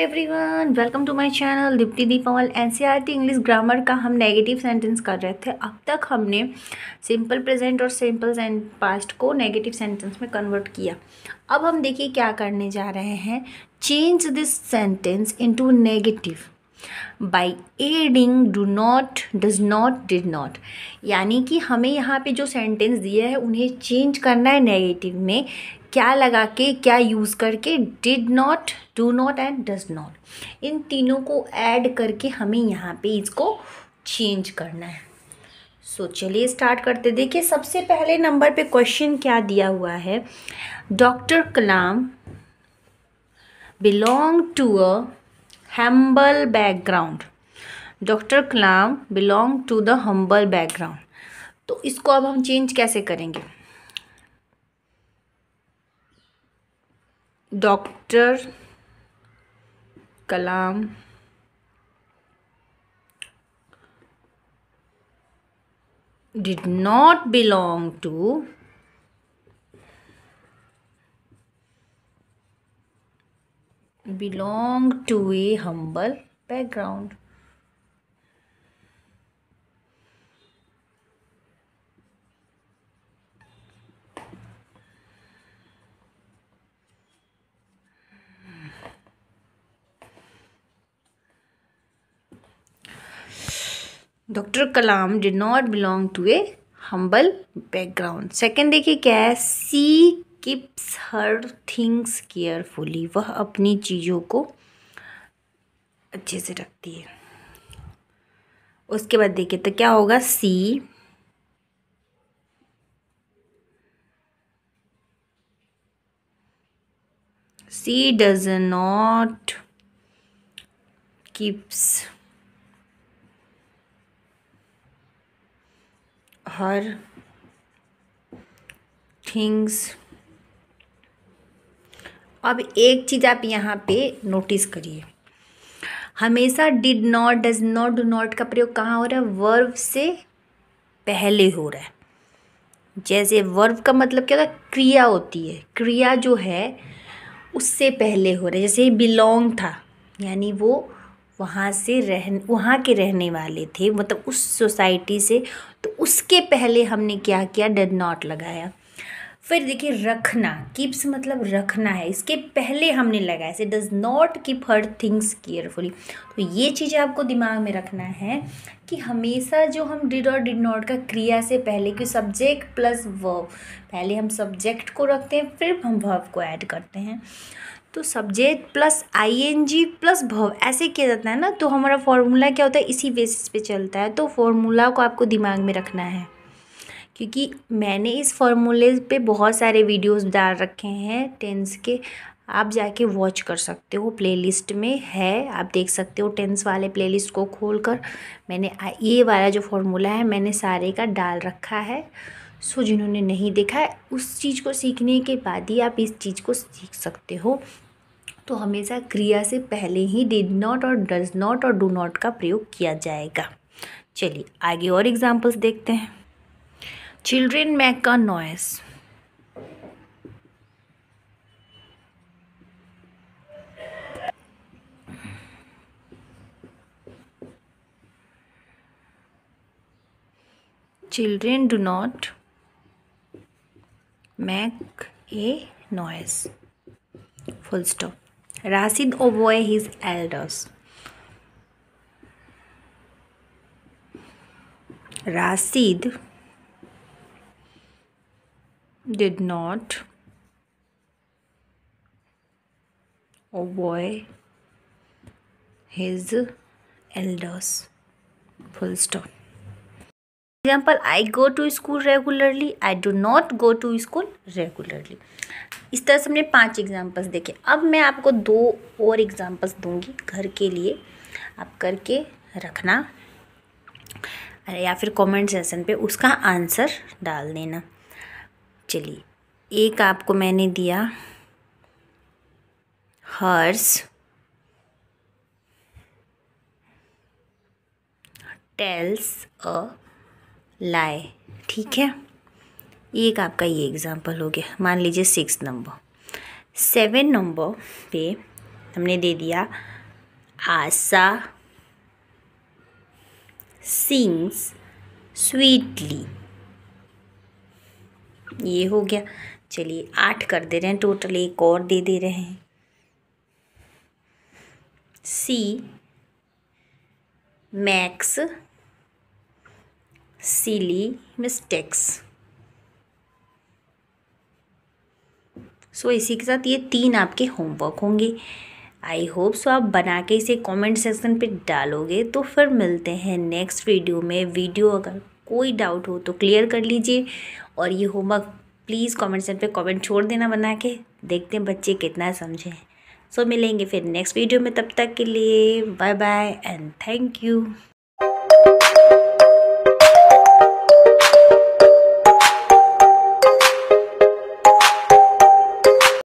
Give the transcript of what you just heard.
everyone welcome to my channel सी दीपावल NCERT English grammar का हम नेगेटिव सेंटेंस कर रहे थे अब तक हमने सिंपल प्रेजेंट और सिंपल पास्ट को नेगेटिव सेंटेंस में कन्वर्ट किया अब हम देखिए क्या करने जा रहे हैं change this sentence into negative by adding do not does not did not यानी कि हमें यहाँ पे जो सेंटेंस दिया है उन्हें चेंज करना है नेगेटिव में क्या लगा के क्या यूज़ करके did not do not and does not इन तीनों को ऐड करके हमें यहाँ पे इसको चेंज करना है सो so, चलिए स्टार्ट करते देखिए सबसे पहले नंबर पे क्वेश्चन क्या दिया हुआ है doctor Kalam belong to a humble background doctor Kalam belong to the humble background तो इसको अब हम चेंज कैसे करेंगे Doctor Kalam did not belong to belong to a humble background doctor Kalam did not belong to a humble background second देखिए क्या है she keeps her things carefully वह अपनी चीज़ों को अच्छे से रखती है उसके बाद देखिए तो क्या होगा she she does not keeps her things अब एक चीज़ आप यहाँ पे नोटिस करिए हमेशा डिड नॉट डज नॉट डू नॉट का प्रयोग कहाँ हो रहा है वर्व से पहले हो रहा है जैसे वर्व का मतलब क्या होता है क्रिया होती है क्रिया जो है उससे पहले हो रहा है जैसे बिलोंग था यानी वो वहाँ से रह वहाँ के रहने वाले थे मतलब उस सोसाइटी से तो उसके पहले हमने क्या किया डेड नॉट लगाया फिर देखिए रखना कीप्स मतलब रखना है इसके पहले हमने लगाया से does not keep her things carefully तो ये चीज़ें आपको दिमाग में रखना है कि हमेशा जो हम डिड और डिड नॉट का क्रिया से पहले की सब्जेक्ट प्लस वर्ब पहले हम सब्जेक्ट को रखते हैं फिर हम वर्ब को ऐड करते हैं तो सब्जेक्ट प्लस आईएनजी प्लस भव ऐसे किया जाता है ना तो हमारा फॉर्मूला क्या होता है इसी बेसिस पे चलता है तो फॉर्मूला को आपको दिमाग में रखना है क्योंकि मैंने इस फॉर्मूले पे बहुत सारे वीडियोस डाल रखे हैं टेंस के आप जाके वॉच कर सकते हो प्लेलिस्ट में है आप देख सकते हो टेंस वाले प्लेलिस्ट को खोल कर मैंने ये वाला जो फॉर्मूला है मैंने सारे का डाल रखा है सो जिन्होंने नहीं देखा है उस चीज़ को सीखने के बाद ही आप इस चीज़ को सीख सकते हो तो हमेशा क्रिया से पहले ही डिड नॉट और डज नॉट और डू नॉट का प्रयोग किया जाएगा चलिए आगे और एग्जाम्पल्स देखते हैं children make a noise children do not make a noise full stop rashid obey his elders rashid did not obey his elders full stop example I go to school regularly I do not go to school regularly इस तरह से हमने पाँच examples देखे अब मैं आपको दो और एग्जाम्पल्स दूंगी घर के लिए आप करके रखना या फिर कॉमेंट सेशन पर उसका आंसर डाल देना चलिए एक आपको मैंने दिया हर्स टेल्स अ लाए ठीक है एक आपका ये एग्ज़ाम्पल हो गया मान लीजिए सिक्स नंबर सेवन नंबर पे हमने दे दिया आशा सिंग्स स्वीटली ये हो गया चलिए आठ कर दे रहे हैं टोटल एक और दे दे रहे हैं सी मैक्स सीली मिस्टेक्स सो so, इसी के साथ ये तीन आपके होमवर्क होंगे आई होप सो आप बना के इसे कमेंट सेक्शन पे डालोगे तो फिर मिलते हैं नेक्स्ट वीडियो में वीडियो अगर कोई डाउट हो तो क्लियर कर लीजिए और ये होमवर्क प्लीज़ कमेंट सेक्शन पे कमेंट छोड़ देना बना के देखते हैं बच्चे कितना समझे सो so, मिलेंगे फिर नेक्स्ट वीडियो में तब तक के लिए bye bye and thank you